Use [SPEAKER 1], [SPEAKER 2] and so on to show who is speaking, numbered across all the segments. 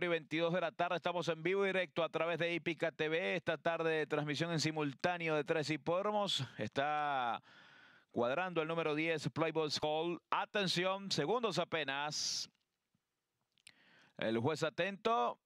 [SPEAKER 1] y 22 de la tarde. Estamos en vivo directo a través de Ipica TV. Esta tarde transmisión en simultáneo de tres hipódromos. Está cuadrando el número 10, Playboy's Hall. Atención, segundos apenas. El juez atento.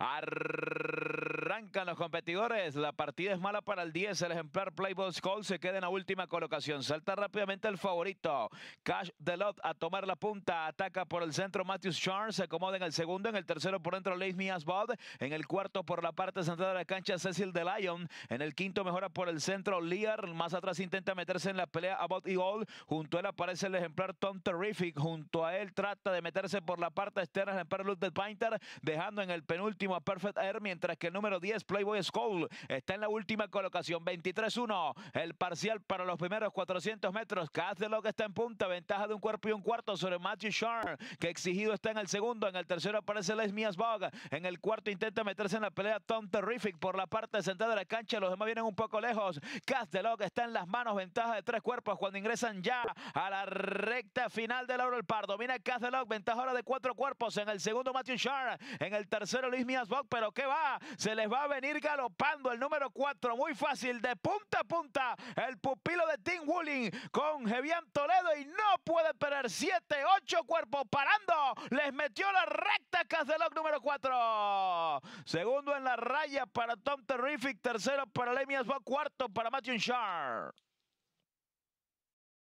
[SPEAKER 1] Arrancan los competidores. La partida es mala para el 10. El ejemplar Playboy Call se queda en la última colocación. Salta rápidamente el favorito. Cash Delot a tomar la punta. Ataca por el centro Matthew Charles. Se acomoda en el segundo. En el tercero por dentro Leismi miasbald, En el cuarto por la parte central de la cancha Cecil de Lion. En el quinto mejora por el centro Lear. Más atrás intenta meterse en la pelea About y All. Junto a él aparece el ejemplar Tom Terrific. Junto a él trata de meterse por la parte externa el ejemplar Luther Painter. Dejando en el penúltimo último a Perfect Air, mientras que el número 10, Playboy Skull, está en la última colocación. 23-1 el parcial para los primeros 400 metros. que está en punta, ventaja de un cuerpo y un cuarto sobre Matthew Sharp, que exigido está en el segundo. En el tercero aparece Les Mias Bog. En el cuarto intenta meterse en la pelea Tom Terrific por la parte central de la cancha. Los demás vienen un poco lejos. que está en las manos, ventaja de tres cuerpos cuando ingresan ya a la recta final del El Pardo. Domina Deloc, ventaja ahora de cuatro cuerpos. En el segundo, Matthew Sharp. En el tercero, Luis Miasbock, pero qué va, se les va a venir galopando el número 4, muy fácil, de punta a punta, el pupilo de Tim Wooling con Jevian Toledo y no puede perder 7, 8 cuerpos parando, les metió la recta los número 4, segundo en la raya para Tom Terrific, tercero para Luis Miasbock, cuarto para Matthew Sharp.